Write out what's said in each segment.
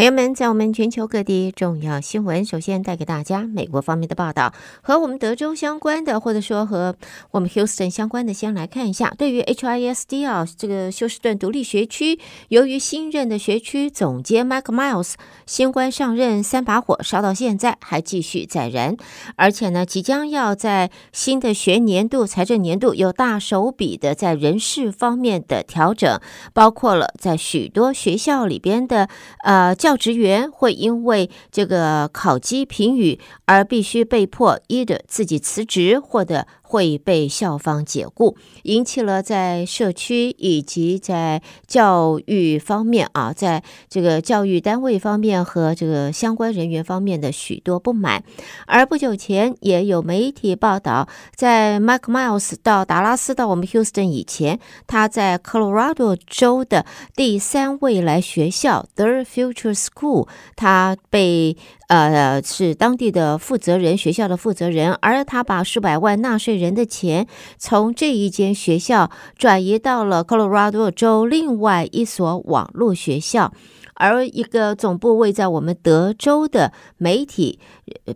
朋友们，在我们全球各地重要新闻，首先带给大家美国方面的报道和我们德州相关的，或者说和我们休斯顿相关的，先来看一下。对于 HISD 这个休斯顿独立学区，由于新任的学区总监 Mike Miles 新官上任，三把火烧到现在还继续在燃，而且呢，即将要在新的学年度、财政年度有大手笔的在人事方面的调整，包括了在许多学校里边的呃教。教职员会因为这个考绩评语而必须被迫依着自己辞职，或者。会被校方解雇，引起了在社区以及在教育方面啊，在这个教育单位方面和这个相关人员方面的许多不满。而不久前也有媒体报道，在 Mike Miles 到达拉斯到我们 Houston 以前，他在 Colorado 州的第三未来学校 Third Future School，他被呃是当地的负责人学校的负责人，而他把数百万纳税。人的钱从这一间学校转移到了科罗拉多州另外一所网络学校。而一个总部位在我们德州的媒体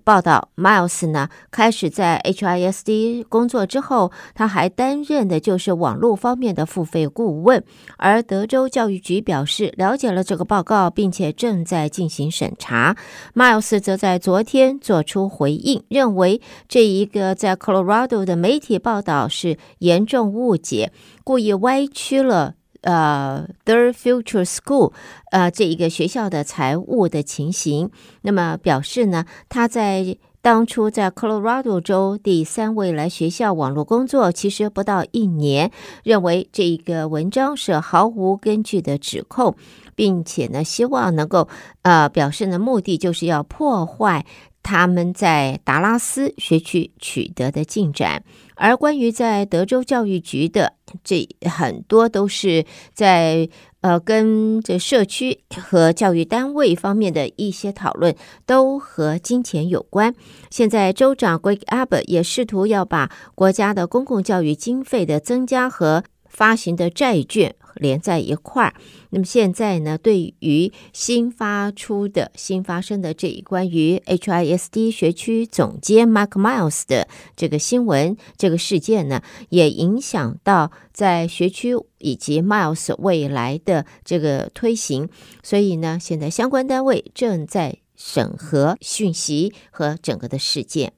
报道，Miles 呢开始在 HISD 工作之后，他还担任的就是网络方面的付费顾问。而德州教育局表示了解了这个报告，并且正在进行审查。Miles 则在昨天做出回应，认为这一个在 Colorado 的媒体报道是严重误解，故意歪曲了。呃，The Future School，呃，这一个学校的财务的情形，那么表示呢，他在当初在 Colorado 州第三位来学校网络工作，其实不到一年，认为这一个文章是毫无根据的指控，并且呢，希望能够呃表示呢，目的就是要破坏。他们在达拉斯学区取得的进展，而关于在德州教育局的这很多都是在呃跟这社区和教育单位方面的一些讨论都和金钱有关。现在州长 Greg Abbott 也试图要把国家的公共教育经费的增加和发行的债券。连在一块儿。那么现在呢，对于新发出的、新发生的这一关于 HISD 学区总监 m r k Miles 的这个新闻、这个事件呢，也影响到在学区以及 Miles 未来的这个推行。所以呢，现在相关单位正在审核讯息和整个的事件。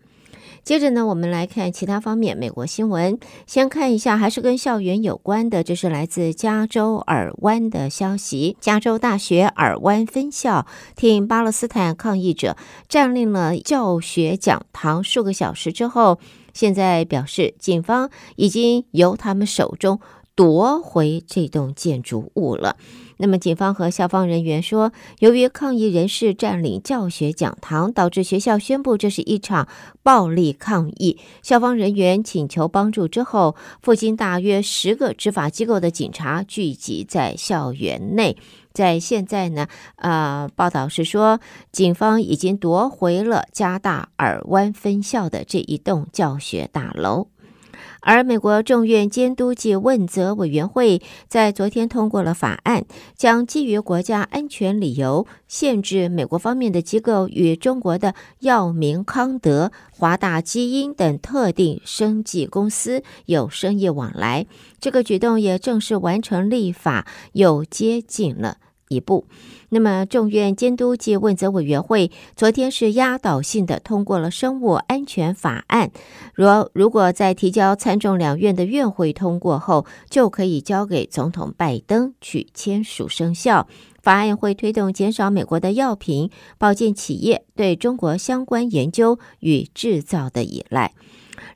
接着呢，我们来看其他方面美国新闻。先看一下，还是跟校园有关的，这是来自加州尔湾的消息。加州大学尔湾分校，听巴勒斯坦抗议者占领了教学讲堂数个小时之后，现在表示警方已经由他们手中夺回这栋建筑物了。那么，警方和校方人员说，由于抗议人士占领教学讲堂，导致学校宣布这是一场暴力抗议。校方人员请求帮助之后，附近大约十个执法机构的警察聚集在校园内。在现在呢，呃，报道是说，警方已经夺回了加大尔湾分校的这一栋教学大楼。而美国众院监督及问责委员会在昨天通过了法案，将基于国家安全理由限制美国方面的机构与中国的药明康德、华大基因等特定生技公司有生意往来。这个举动也正式完成立法，又接近了。一步，那么众院监督及问责委员会昨天是压倒性的通过了生物安全法案。若如果在提交参众两院的院会通过后，就可以交给总统拜登去签署生效。法案会推动减少美国的药品保健企业对中国相关研究与制造的依赖。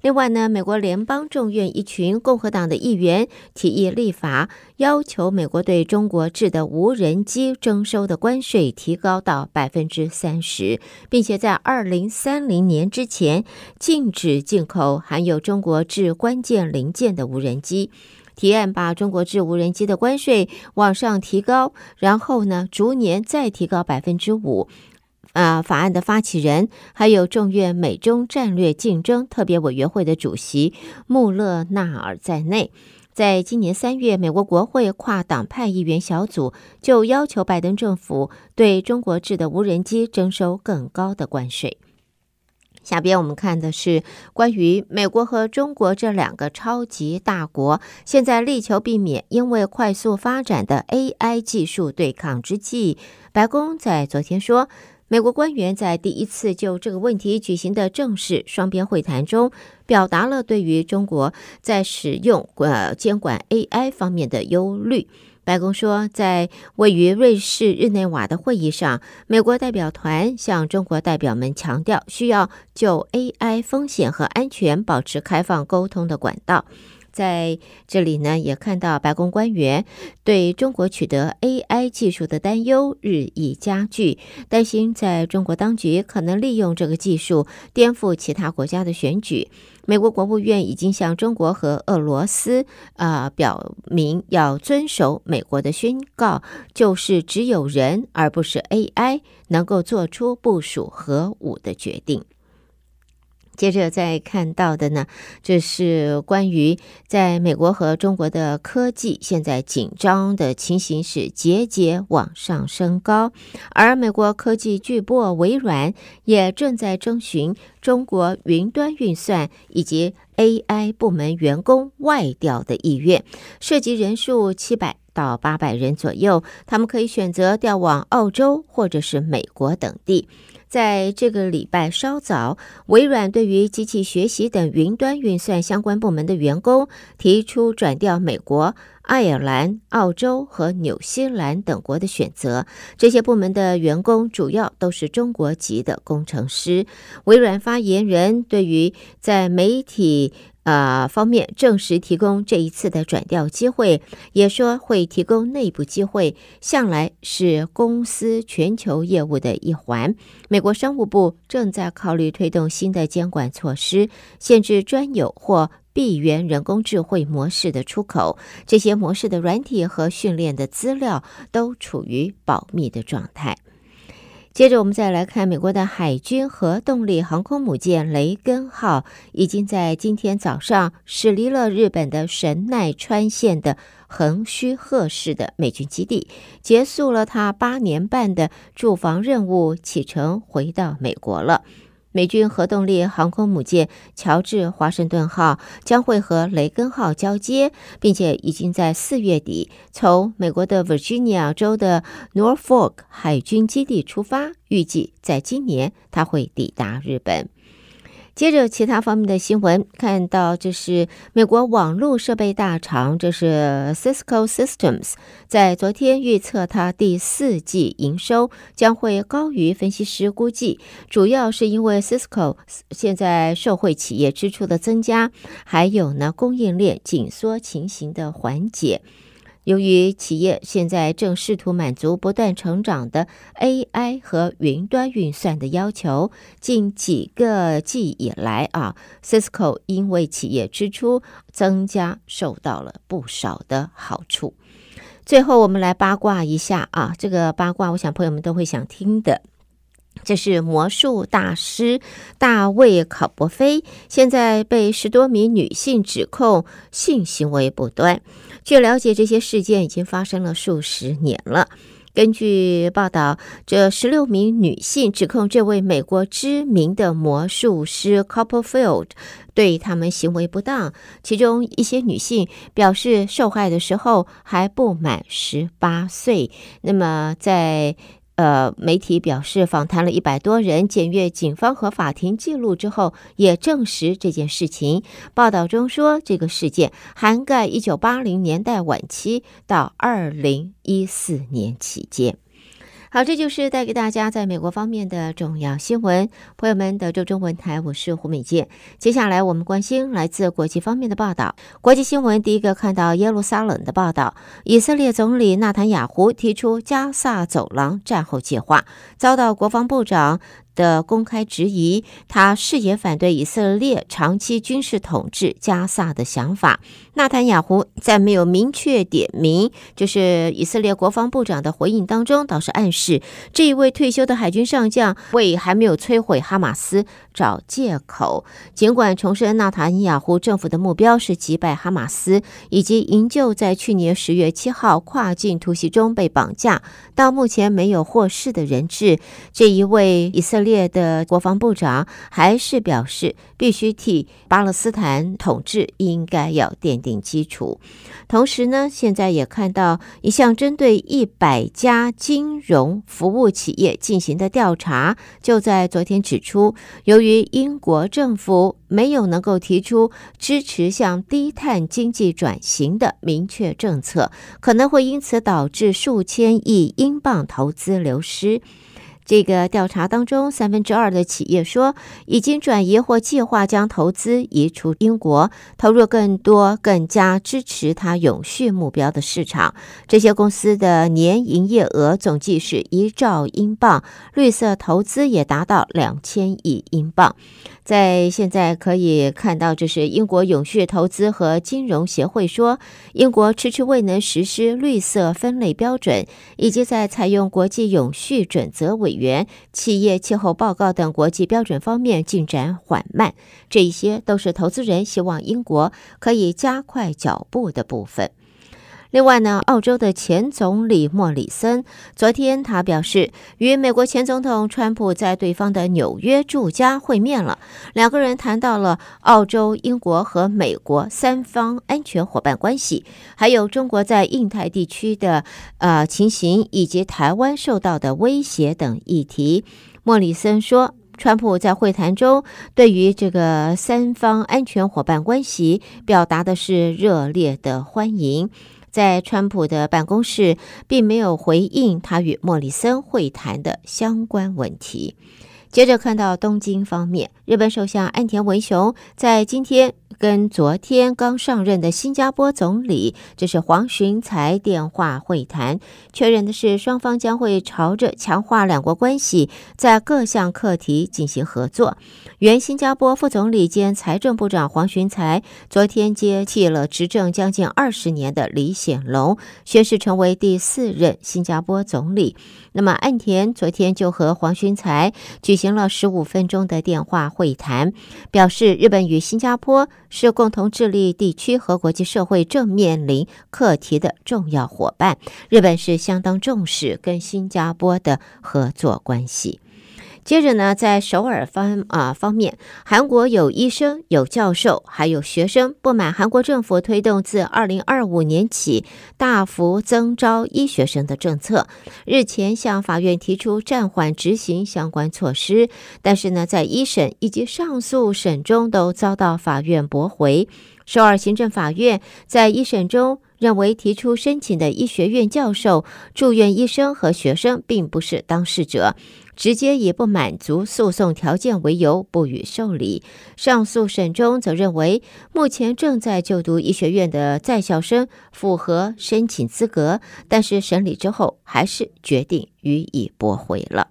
另外呢，美国联邦众院一群共和党的议员提议立法，要求美国对中国制的无人机征收的关税提高到百分之三十，并且在二零三零年之前禁止进口含有中国制关键零件的无人机。提案把中国制无人机的关税往上提高，然后呢，逐年再提高百分之五。啊！法案的发起人，还有众院美中战略竞争特别委员会的主席穆勒纳尔在内，在今年三月，美国国会跨党派议员小组就要求拜登政府对中国制的无人机征收更高的关税。下边我们看的是关于美国和中国这两个超级大国现在力求避免因为快速发展的 AI 技术对抗之际，白宫在昨天说。美国官员在第一次就这个问题举行的正式双边会谈中，表达了对于中国在使用呃监管 AI 方面的忧虑。白宫说，在位于瑞士日内瓦的会议上，美国代表团向中国代表们强调，需要就 AI 风险和安全保持开放沟通的管道。在这里呢，也看到白宫官员对中国取得 AI 技术的担忧日益加剧，担心在中国当局可能利用这个技术颠覆其他国家的选举。美国国务院已经向中国和俄罗斯啊表明，要遵守美国的宣告，就是只有人而不是 AI 能够做出部署核武的决定。接着再看到的呢，这是关于在美国和中国的科技现在紧张的情形是节节往上升高，而美国科技巨擘微软也正在征询中国云端运算以及 AI 部门员工外调的意愿，涉及人数七百到八百人左右，他们可以选择调往澳洲或者是美国等地。在这个礼拜稍早，微软对于机器学习等云端运算相关部门的员工提出转调美国、爱尔兰、澳洲和纽西兰等国的选择。这些部门的员工主要都是中国籍的工程师。微软发言人对于在媒体。呃，方面证实提供这一次的转调机会，也说会提供内部机会，向来是公司全球业务的一环。美国商务部正在考虑推动新的监管措施，限制专有或闭源人工智慧模式的出口。这些模式的软体和训练的资料都处于保密的状态。接着，我们再来看美国的海军核动力航空母舰“雷根”号，已经在今天早上驶离了日本的神奈川县的横须贺市的美军基地，结束了他八年半的驻防任务，启程回到美国了。美军核动力航空母舰“乔治·华盛顿”号将会和“雷根”号交接，并且已经在四月底从美国的 i 吉尼亚州的 Norfolk 海军基地出发，预计在今年它会抵达日本。接着其他方面的新闻，看到就是美国网络设备大厂，这是 Cisco Systems，在昨天预测它第四季营收将会高于分析师估计，主要是因为 Cisco 现在社会企业支出的增加，还有呢供应链紧缩情形的缓解。由于企业现在正试图满足不断成长的 AI 和云端运算的要求，近几个季以来啊，Cisco 因为企业支出增加，受到了不少的好处。最后，我们来八卦一下啊，这个八卦我想朋友们都会想听的。这是魔术大师大卫·考伯菲，现在被十多名女性指控性行为不端。据了解，这些事件已经发生了数十年了。根据报道，这十六名女性指控这位美国知名的魔术师 Copperfield 对他们行为不当。其中一些女性表示，受害的时候还不满十八岁。那么，在呃，媒体表示，访谈了一百多人，检阅警方和法庭记录之后，也证实这件事情。报道中说，这个事件涵盖一九八零年代晚期到二零一四年期间。好，这就是带给大家在美国方面的重要新闻。朋友们，德州中文台，我是胡美健。接下来，我们关心来自国际方面的报道。国际新闻，第一个看到耶路撒冷的报道。以色列总理纳坦雅胡提出加萨走廊战后计划，遭到国防部长。的公开质疑，他誓言反对以色列长期军事统治加萨的想法。纳坦雅胡在没有明确点名，就是以色列国防部长的回应当中，倒是暗示这一位退休的海军上将为还没有摧毁哈马斯找借口。尽管重申纳坦雅胡政府的目标是击败哈马斯，以及营救在去年十月七号跨境突袭中被绑架到目前没有获释的人质，这一位以色列。业的国防部长还是表示，必须替巴勒斯坦统治应该要奠定基础。同时呢，现在也看到一项针对一百家金融服务企业进行的调查，就在昨天指出，由于英国政府没有能够提出支持向低碳经济转型的明确政策，可能会因此导致数千亿英镑投资流失。这个调查当中，三分之二的企业说已经转移或计划将投资移出英国，投入更多更加支持它永续目标的市场。这些公司的年营业额总计是一兆英镑，绿色投资也达到两千亿英镑。在现在可以看到，这是英国永续投资和金融协会说，英国迟迟未能实施绿色分类标准，以及在采用国际永续准则委员企业气候报告等国际标准方面进展缓慢，这一些都是投资人希望英国可以加快脚步的部分。另外呢，澳洲的前总理莫里森昨天他表示，与美国前总统川普在对方的纽约住家会面了。两个人谈到了澳洲、英国和美国三方安全伙伴关系，还有中国在印太地区的呃情形以及台湾受到的威胁等议题。莫里森说，川普在会谈中对于这个三方安全伙伴关系表达的是热烈的欢迎。在川普的办公室，并没有回应他与莫里森会谈的相关问题。接着看到东京方面，日本首相岸田文雄在今天跟昨天刚上任的新加坡总理，这是黄循才电话会谈，确认的是双方将会朝着强化两国关系，在各项课题进行合作。原新加坡副总理兼财政部长黄循才昨天接替了执政将近二十年的李显龙，宣誓成为第四任新加坡总理。那么岸田昨天就和黄循才举。行了十五分钟的电话会谈，表示日本与新加坡是共同致力地区和国际社会正面临课题的重要伙伴。日本是相当重视跟新加坡的合作关系。接着呢，在首尔方啊方面，韩国有医生、有教授，还有学生不满韩国政府推动自二零二五年起大幅增招医学生的政策，日前向法院提出暂缓执行相关措施，但是呢，在一审以及上诉审中都遭到法院驳回。首尔行政法院在一审中。认为提出申请的医学院教授、住院医生和学生并不是当事者，直接以不满足诉讼条件为由不予受理。上诉审中则认为目前正在就读医学院的在校生符合申请资格，但是审理之后还是决定予以驳回了。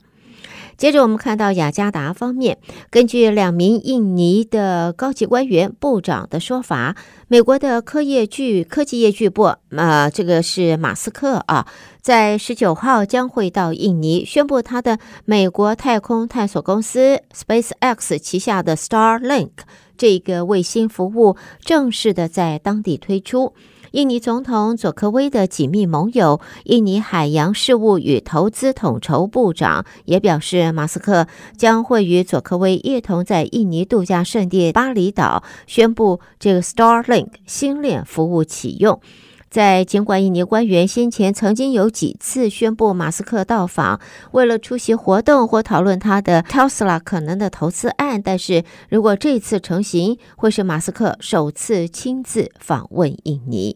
接着，我们看到雅加达方面，根据两名印尼的高级官员部长的说法，美国的科业巨科技业巨擘，啊，这个是马斯克啊，在十九号将会到印尼宣布他的美国太空探索公司 Space X 旗下的 Starlink 这个卫星服务正式的在当地推出。印尼总统佐科威的紧密盟友，印尼海洋事务与投资统筹部长也表示，马斯克将会与佐科威一同在印尼度假胜地巴厘岛宣布这个 Starlink 星链服务启用。在尽管印尼官员先前曾经有几次宣布马斯克到访，为了出席活动或讨论他的特斯拉可能的投资案，但是如果这次成行，会是马斯克首次亲自访问印尼。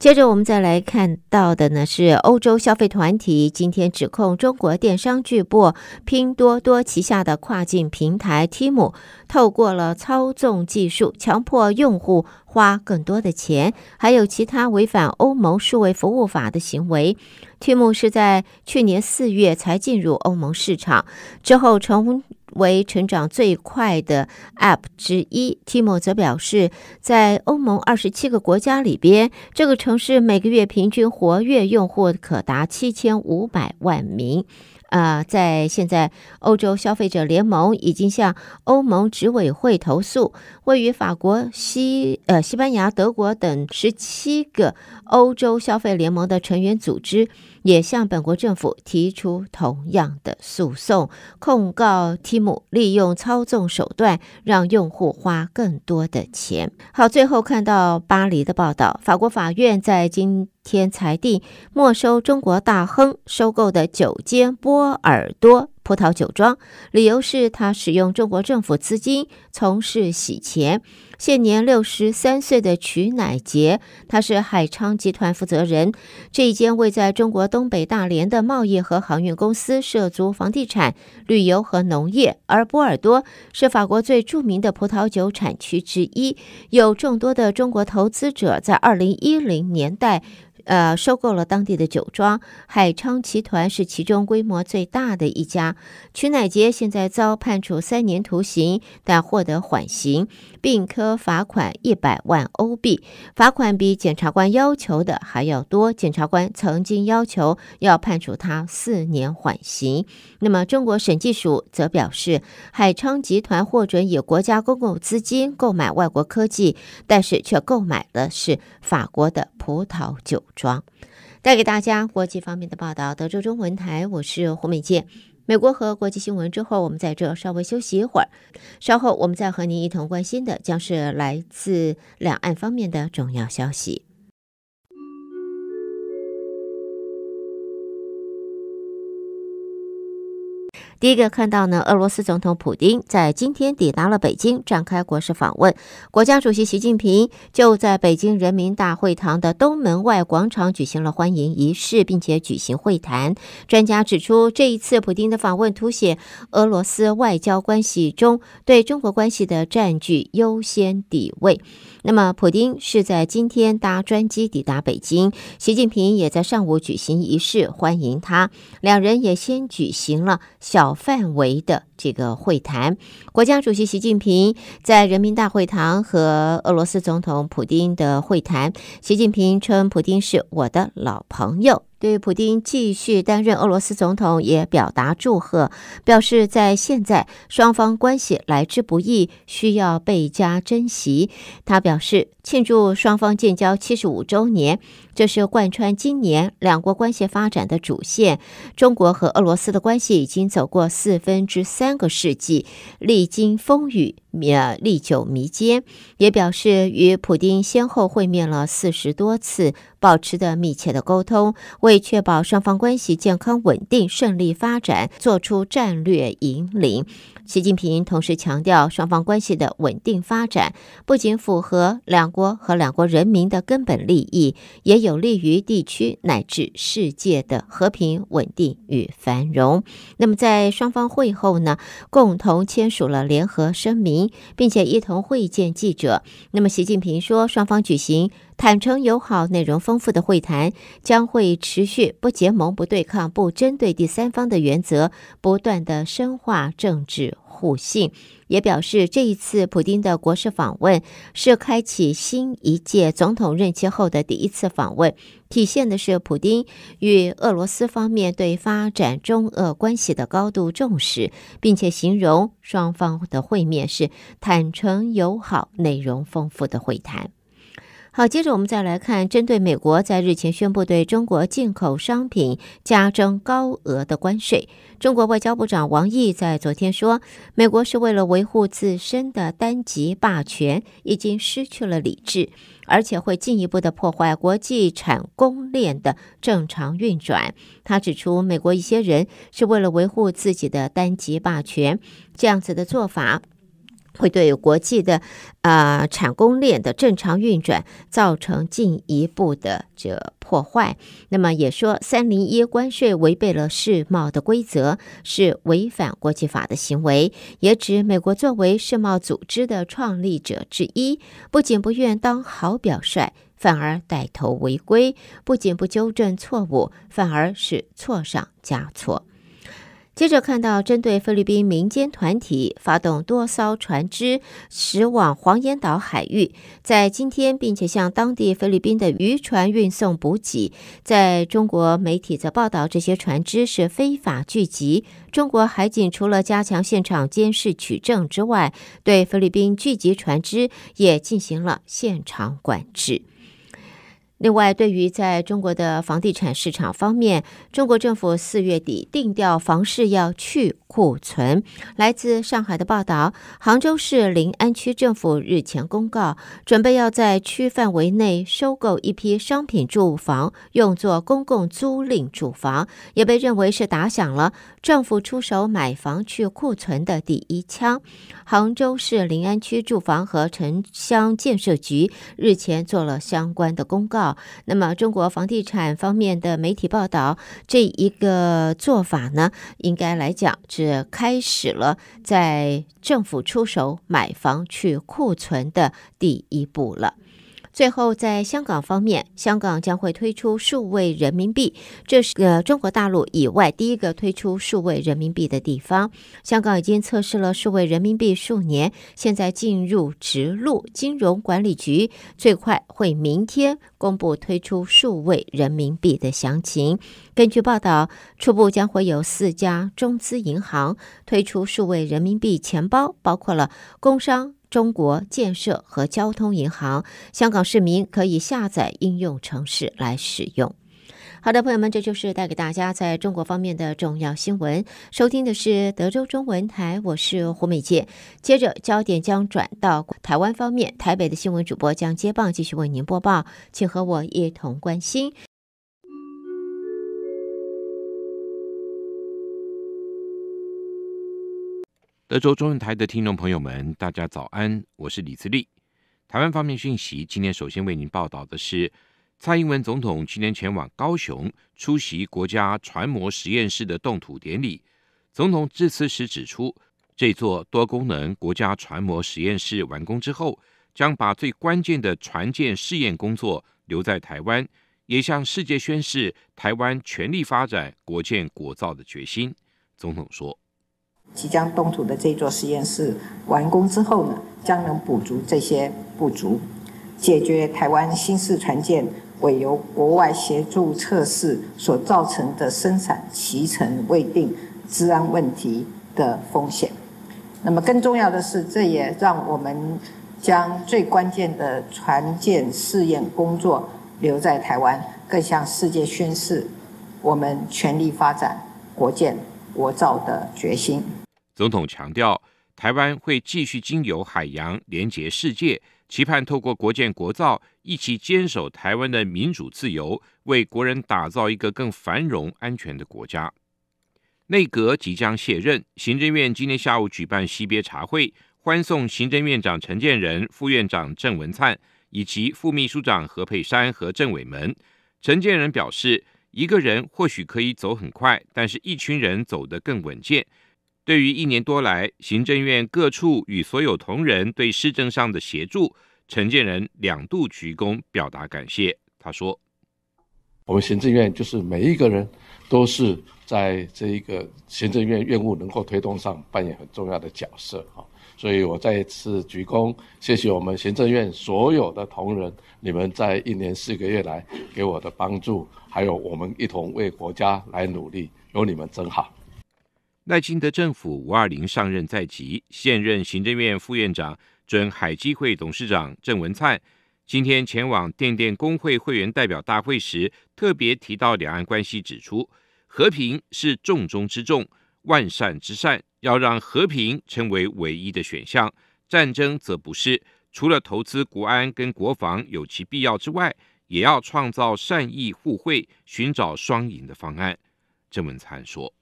接着我们再来看到的呢，是欧洲消费团体今天指控中国电商巨擘拼多多旗下的跨境平台 t i m 透过了操纵技术，强迫用户花更多的钱，还有其他违反欧盟数位服务法的行为。t i m 是在去年四月才进入欧盟市场，之后从。为成长最快的 App 之一，Timo 则表示，在欧盟二十七个国家里边，这个城市每个月平均活跃用户可达七千五百万名。啊，在现在，欧洲消费者联盟已经向欧盟执委会投诉，位于法国、西、呃、西班牙、德国等十七个欧洲消费联盟的成员组织。也向本国政府提出同样的诉讼，控告蒂姆利用操纵手段让用户花更多的钱。好，最后看到巴黎的报道，法国法院在今天裁定没收中国大亨收购的九间波尔多葡萄酒庄，理由是他使用中国政府资金从事洗钱。现年六十三岁的曲乃杰，他是海昌集团负责人。这一间位在中国东北大连的贸易和航运公司涉足房地产、旅游和农业。而波尔多是法国最著名的葡萄酒产区之一，有众多的中国投资者在二零一零年代。呃，收购了当地的酒庄，海昌集团是其中规模最大的一家。曲乃杰现在遭判处三年徒刑，但获得缓刑，并科罚款一百万欧币，罚款比检察官要求的还要多。检察官曾经要求要判处他四年缓刑。那么，中国审计署则表示，海昌集团获准以国家公共资金购买外国科技，但是却购买的是法国的葡萄酒。带给大家国际方面的报道，德州中文台，我是胡美健。美国和国际新闻之后，我们在这稍微休息一会儿，稍后我们再和您一同关心的将是来自两岸方面的重要消息。第一个看到呢，俄罗斯总统普京在今天抵达了北京，展开国事访问。国家主席习近平就在北京人民大会堂的东门外广场举行了欢迎仪式，并且举行会谈。专家指出，这一次普京的访问凸显俄罗斯外交关系中对中国关系的占据优先地位。那么，普京是在今天搭专机抵达北京，习近平也在上午举行仪式欢迎他。两人也先举行了小。范围的这个会谈，国家主席习近平在人民大会堂和俄罗斯总统普京的会谈。习近平称，普京是我的老朋友，对普京继续担任俄罗斯总统也表达祝贺，表示在现在双方关系来之不易，需要倍加珍惜。他表示，庆祝双方建交七十五周年。这是贯穿今年两国关系发展的主线。中国和俄罗斯的关系已经走过四分之三个世纪，历经风雨，也历久弥坚。也表示与普京先后会面了四十多次，保持着密切的沟通，为确保双方关系健康稳定、顺利发展，做出战略引领。习近平同时强调，双方关系的稳定发展不仅符合两国和两国人民的根本利益，也有利于地区乃至世界的和平稳定与繁荣。那么，在双方会后呢，共同签署了联合声明，并且一同会见记者。那么，习近平说，双方举行坦诚、友好、内容丰富的会谈，将会持续不结盟、不对抗、不针对第三方的原则，不断的深化政治。互信，也表示，这一次普京的国事访问是开启新一届总统任期后的第一次访问，体现的是普京与俄罗斯方面对发展中俄关系的高度重视，并且形容双方的会面是坦诚、友好、内容丰富的会谈。好，接着我们再来看，针对美国在日前宣布对中国进口商品加征高额的关税，中国外交部长王毅在昨天说，美国是为了维护自身的单极霸权，已经失去了理智，而且会进一步的破坏国际产供链的正常运转。他指出，美国一些人是为了维护自己的单极霸权，这样子的做法。会对国际的，呃，产供链的正常运转造成进一步的这破坏。那么，也说三零一关税违背了世贸的规则，是违反国际法的行为。也指美国作为世贸组织的创立者之一，不仅不愿当好表率，反而带头违规；不仅不纠正错误，反而是错上加错。接着看到，针对菲律宾民间团体发动多艘船只驶往黄岩岛海域，在今天，并且向当地菲律宾的渔船运送补给。在中国媒体则报道，这些船只是非法聚集。中国海警除了加强现场监视取证之外，对菲律宾聚集船只也进行了现场管制。另外，对于在中国的房地产市场方面，中国政府四月底定调房市要去库存。来自上海的报道，杭州市临安区政府日前公告，准备要在区范围内收购一批商品住房，用作公共租赁住房，也被认为是打响了政府出手买房去库存的第一枪。杭州市临安区住房和城乡建设局日前做了相关的公告。那么，中国房地产方面的媒体报道，这一个做法呢，应该来讲是开始了在政府出手买房去库存的第一步了。最后，在香港方面，香港将会推出数位人民币。这是呃，中国大陆以外第一个推出数位人民币的地方。香港已经测试了数位人民币数年，现在进入直路金融管理局，最快会明天公布推出数位人民币的详情。根据报道，初步将会有四家中资银行推出数位人民币钱包，包括了工商。中国建设和交通银行，香港市民可以下载应用程式来使用。好的，朋友们，这就是带给大家在中国方面的重要新闻。收听的是德州中文台，我是胡美杰。接着，焦点将转到台湾方面，台北的新闻主播将接棒继续为您播报，请和我一同关心。德州中文台的听众朋友们，大家早安，我是李自立。台湾方面讯息，今天首先为您报道的是，蔡英文总统今天前往高雄出席国家船模实验室的动土典礼。总统致辞时指出，这座多功能国家船模实验室完工之后，将把最关键的船舰试验工作留在台湾，也向世界宣示台湾全力发展国建国造的决心。总统说。即将动土的这座实验室完工之后呢，将能补足这些不足，解决台湾新式船舰委由国外协助测试所造成的生产脐程未定、治安问题的风险。那么更重要的是，这也让我们将最关键的船舰试验工作留在台湾，更向世界宣示我们全力发展国建、国造的决心。总统强调，台湾会继续经由海洋连接世界，期盼透过国建国造，一起坚守台湾的民主自由，为国人打造一个更繁荣、安全的国家。内阁即将卸任，行政院今天下午举办惜别茶会，欢送行政院长陈建仁、副院长郑文灿以及副秘书长何佩珊和郑伟门。陈建仁表示，一个人或许可以走很快，但是一群人走得更稳健。对于一年多来行政院各处与所有同仁对市政上的协助，陈建仁两度鞠躬表达感谢。他说：“我们行政院就是每一个人都是在这一个行政院院务能够推动上扮演很重要的角色啊，所以我再一次鞠躬，谢谢我们行政院所有的同仁，你们在一年四个月来给我的帮助，还有我们一同为国家来努力，有你们真好。”赖清德政府五二零上任在即，现任行政院副院长、准海基会董事长郑文灿今天前往电电工会会员代表大会时，特别提到两岸关系，指出和平是重中之重，万善之善，要让和平成为唯一的选项，战争则不是。除了投资国安跟国防有其必要之外，也要创造善意互惠，寻找双赢的方案。郑文灿说。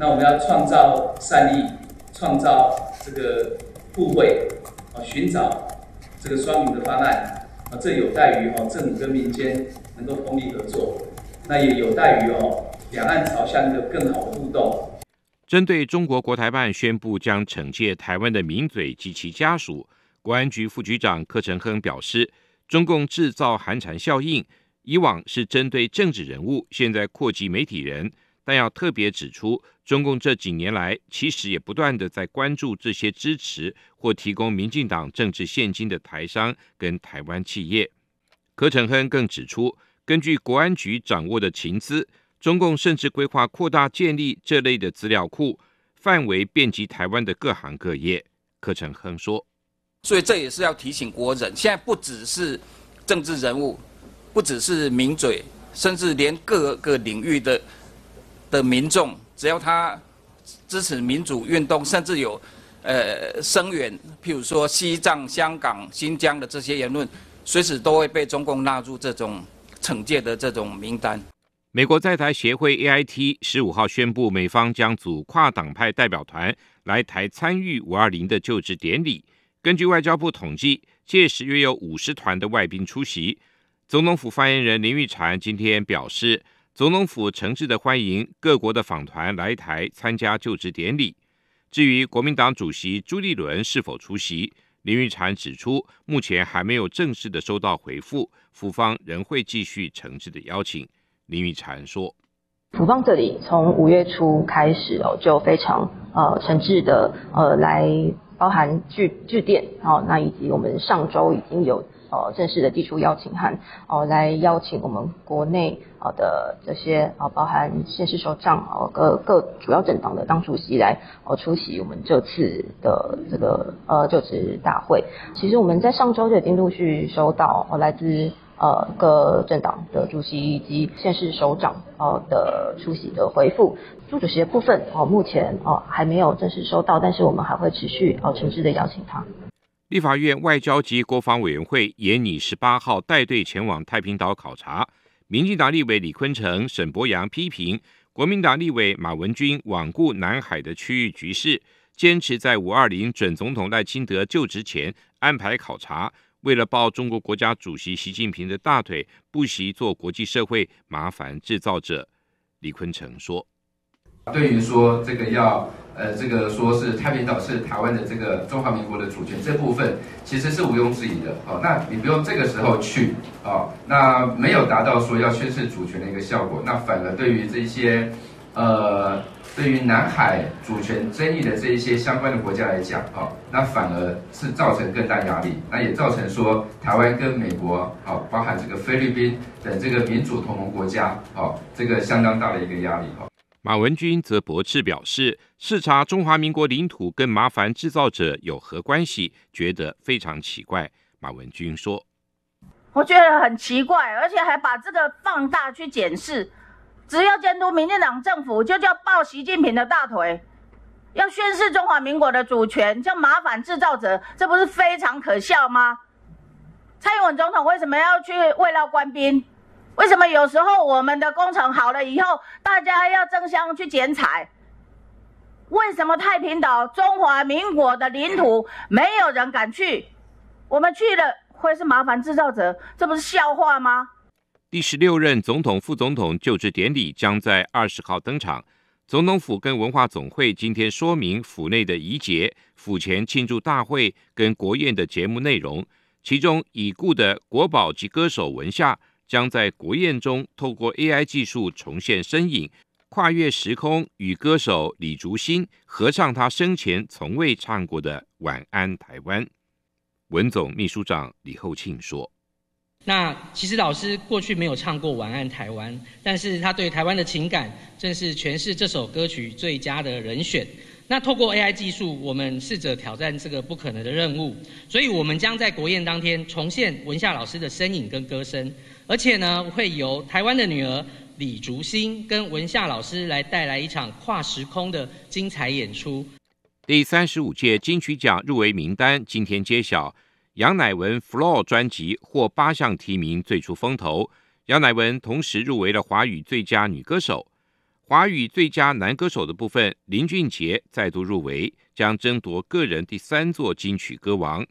那我们要创造善意，创造这个互惠，啊，寻找这个双赢的方案，啊，这有待于哦政府跟民间能够通力合作，那也有待于哦两岸朝向一个更好的互动。针对中国国台办宣布将惩戒台湾的名嘴及其家属，国安局副局长柯成亨表示，中共制造寒蝉效应，以往是针对政治人物，现在扩及媒体人。但要特别指出，中共这几年来其实也不断的在关注这些支持或提供民进党政治现金的台商跟台湾企业。柯成亨更指出，根据国安局掌握的情资，中共甚至规划扩大建立这类的资料库，范围遍及台湾的各行各业。柯成亨说：“所以这也是要提醒国人，现在不只是政治人物，不只是名嘴，甚至连各个领域的。”的民众，只要他支持民主运动，甚至有呃声援，譬如说西藏、香港、新疆的这些言论，随时都会被中共纳入这种惩戒的这种名单。美国在台协会 AIT 十五号宣布，美方将组跨党派代表团来台参与五二零的就职典礼。根据外交部统计，届时约有五十团的外宾出席。总统府发言人林玉婵今天表示。总统府诚挚的欢迎各国的访团来台参加就职典礼。至于国民党主席朱立伦是否出席，林玉婵指出，目前还没有正式的收到回复，府方仍会继续诚挚的邀请。林玉婵说，府方这里从五月初开始哦，就非常呃诚挚的呃来包含致致电哦，那以及我们上周已经有。呃正式的递出邀请函，哦，来邀请我们国内啊的这些啊，包含现市首长呃、各各主要政党的党主席来哦出席我们这次的这个呃就职大会。其实我们在上周就已经陆续收到呃、来自呃各政党的主席以及现市首长呃的出席的回复。朱主席的部分哦目前哦还没有正式收到，但是我们还会持续哦诚挚的邀请他。立法院外交及国防委员会也拟十八号带队前往太平岛考察，民进党立委李坤成、沈博阳批评国民党立委马文君罔顾南海的区域局势，坚持在五二零准总统赖清德就职前安排考察，为了抱中国国家主席习近平的大腿，不惜做国际社会麻烦制造者。李坤成说。对于说这个要呃这个说是太平岛是台湾的这个中华民国的主权这部分，其实是毋庸置疑的。哦。那你不用这个时候去哦，那没有达到说要宣示主权的一个效果，那反而对于这些呃对于南海主权争议的这一些相关的国家来讲，哦，那反而是造成更大压力，那也造成说台湾跟美国哦，包含这个菲律宾等这个民主同盟国家哦，这个相当大的一个压力哦。马文君则驳斥表示，视察中华民国领土跟麻烦制造者有何关系？觉得非常奇怪。马文君说：“我觉得很奇怪，而且还把这个放大去检视，只要监督民进党政府，就叫抱习近平的大腿，要宣示中华民国的主权，叫麻烦制造者，这不是非常可笑吗？”蔡英文总统为什么要去慰劳官兵？为什么有时候我们的工程好了以后，大家要争相去剪彩？为什么太平岛、中华民国的领土没有人敢去？我们去了会是麻烦制造者，这不是笑话吗？第十六任总统、副总统就职典礼将在二十号登场。总统府跟文化总会今天说明府内的仪节、府前庆祝大会跟国宴的节目内容，其中已故的国宝级歌手文夏。将在国宴中透过 AI 技术重现身影，跨越时空与歌手李竹新合唱他生前从未唱过的《晚安台湾》。文总秘书长李厚庆说：“那其实老师过去没有唱过《晚安台湾》，但是他对台湾的情感，正是诠释这首歌曲最佳的人选。”那透过 AI 技术，我们试着挑战这个不可能的任务。所以，我们将在国宴当天重现文夏老师的身影跟歌声，而且呢，会由台湾的女儿李竹欣跟文夏老师来带来一场跨时空的精彩演出。第三十五届金曲奖入围名单今天揭晓，杨乃文《Floor》专辑获八项提名，最出风头。杨乃文同时入围了华语最佳女歌手。华语最佳男歌手的部分，林俊杰再度入围，将争夺个人第三座金曲歌王。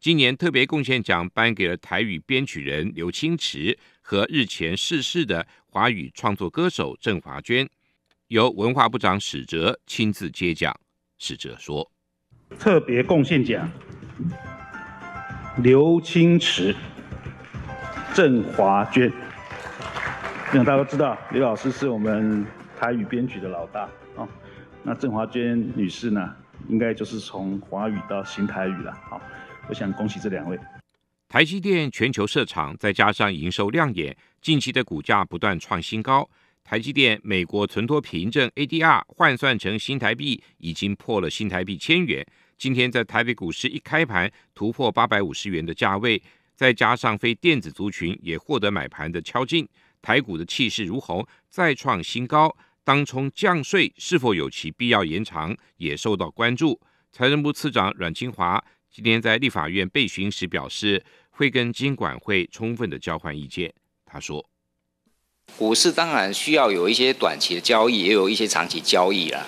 今年特别贡献奖颁给了台语编曲人刘清池和日前逝世的华语创作歌手郑华娟，由文化部长史哲亲自接奖。史哲说：“特别贡献奖，刘清池、郑华娟，让大家都知道刘老师是我们。”台语编剧的老大啊，那郑华娟女士呢，应该就是从华语到新台语了好，我想恭喜这两位。台积电全球设厂，再加上营收亮眼，近期的股价不断创新高。台积电美国存托凭证 ADR 换算成新台币已经破了新台币千元。今天在台北股市一开盘突破八百五十元的价位，再加上非电子族群也获得买盘的敲进，台股的气势如虹，再创新高。当冲降税是否有其必要延长，也受到关注。财政部次长阮清华今天在立法院备询时表示，会跟监管会充分的交换意见。他说：“股市当然需要有一些短期的交易，也有一些长期交易啦。”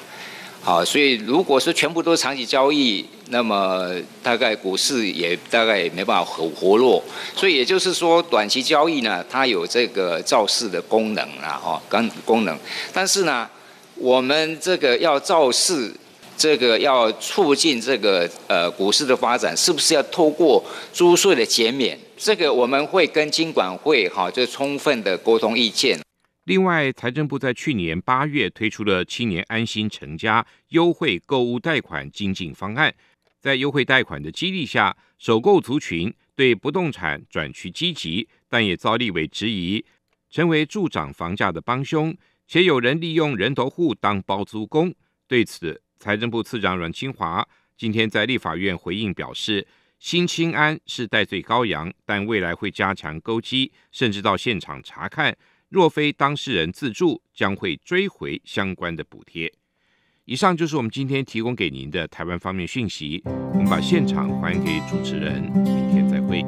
好，所以如果是全部都是长期交易，那么大概股市也大概也没办法活活络。所以也就是说，短期交易呢，它有这个造势的功能啊，哈，刚功能。但是呢，我们这个要造势，这个要促进这个呃股市的发展，是不是要透过租税的减免？这个我们会跟金管会哈，就充分的沟通意见。另外，财政部在去年八月推出了“青年安心成家优惠购物贷款精进方案”。在优惠贷款的激励下，首购族群对不动产转趋积极，但也遭立委质疑，成为助长房价的帮凶。且有人利用人头户当包租公。对此，财政部次长阮清华今天在立法院回应表示：“新青安是代罪羔羊，但未来会加强勾稽，甚至到现场查看。”若非当事人自住，将会追回相关的补贴。以上就是我们今天提供给您的台湾方面讯息。我们把现场还给主持人，明天再会。